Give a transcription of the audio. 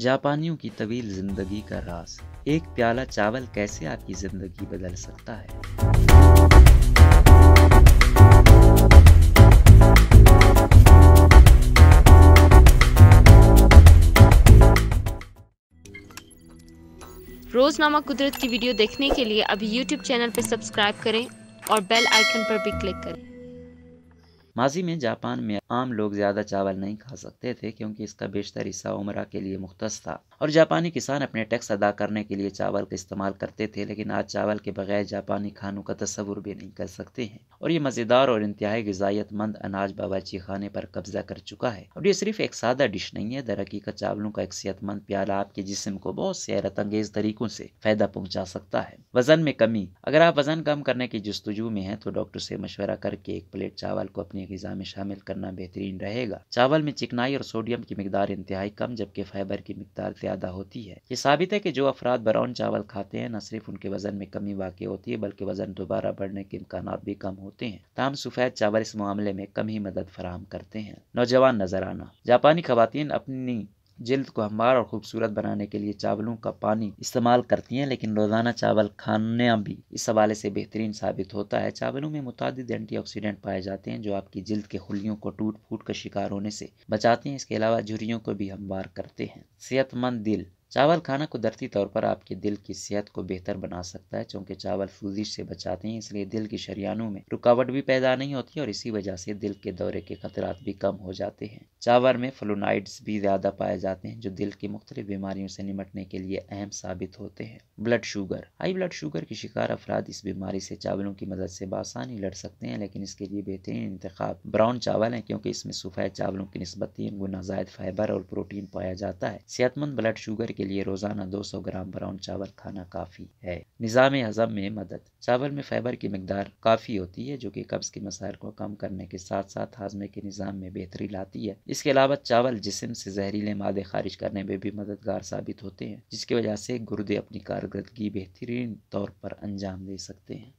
जापानियों की तवील जिंदगी का रास एक प्याला चावल कैसे आपकी जिंदगी बदल सकता है रोजनामा कुदरत की वीडियो देखने के लिए अभी YouTube चैनल पर सब्सक्राइब करें और बेल आइकन पर भी क्लिक करें माजी में जापान में आम लोग ज़्यादा चावल नहीं खा सकते थे क्योंकि इसका बेशतर हिस्सा उमरा के लिए मुख्त था और जापानी किसान अपने टैक्स अदा करने के लिए चावल का इस्तेमाल करते थे लेकिन आज चावल के बगैर जापानी खानों का तस्वुर भी नहीं कर सकते हैं और ये मज़ेदार और इंतहाई मंद अनाज बाबाची खाने पर कब्जा कर चुका है और ये सिर्फ एक सादा डिश नहीं है दरहकीकत चावलों का एक सेहतमंद प्याला आपके जिसम को बहुत सैरत अंगेज तरीकों से फ़ायदा पहुँचा सकता है वजन में कमी अगर आप वजन कम करने की जस्तजू में हैं तो डॉक्टर से मशवरा करके एक प्लेट चावल को अपनी अपनी गजा में शामिल करना बेहतरीन रहेगा चावल में चिकनाई और सोडियम की मकदार इंतहाई कम जबकि फाइबर की मकदार ज़्यादा होती है ये साबित है की जो अफराद ब्राउन चावल खाते हैं न सिर्फ उनके वजन में कमी वाक़ होती है बल्कि वजन दोबारा बढ़ने के इम्कान भी कम होते हैं तमाम सफ़ेद चावल इस मामले में कम ही मदद फराहम करते हैं नौजवान नजर आना जापानी खुवान अपनी जल्द को हमवार और खूबसूरत बनाने के लिए चावलों का पानी इस्तेमाल करती हैं लेकिन रोज़ाना चावल खाना भी इस हवाले से बेहतरीन साबित होता है चावलों में मुतद एंटीऑक्सीडेंट पाए जाते हैं जो आपकी जल्द के खुलियों को टूट फूट का शिकार होने से बचाते हैं इसके अलावा झुरियों को भी हमवार करते हैं सेहतमंद दिल चावल खाना कुदरती तौर पर आपके दिल की सेहत को बेहतर बना सकता है क्योंकि चावल सूजिश से बचाते हैं इसलिए दिल की शरियानों में रुकावट भी पैदा नहीं होती और इसी वजह से दिल के दौरे के खतरा भी कम हो जाते हैं चावल में फ्लोनाइड्स भी ज़्यादा पाए जाते हैं जो दिल की मुख्तलिफ बीमारियों से निमटने के लिए अहम साबित होते हैं blood sugar high blood sugar के शिकार अफराद इस बीमारी से चावलों की मदद से बासानी लड़ सकते हैं लेकिन इसके लिए बेहतरीन इंतखब ब्राउन चावल है क्योंकि इसमें सफ़ेद चावलों की नस्बत तीन गुना जायद फाइबर और प्रोटीन पाया जाता है सेहतमंद ब्लड शुगर के के लिए रोज़ाना 200 ग्राम ब्राउन चावल खाना काफ़ी है निज़ाम हज़म में मदद चावल में फ़ाइबर की मकदार काफ़ी होती है जो कि कब्ज़ के मसायल को कम करने के साथ साथ हाजमे के निज़ाम में बेहतरी लाती है इसके अलावा चावल जिसम से जहरीले मादे खारिज करने में भी मददगार साबित होते हैं जिसकी वजह से गुर्दे अपनी कारकर्दगी बेहतरीन तौर पर अंजाम दे सकते हैं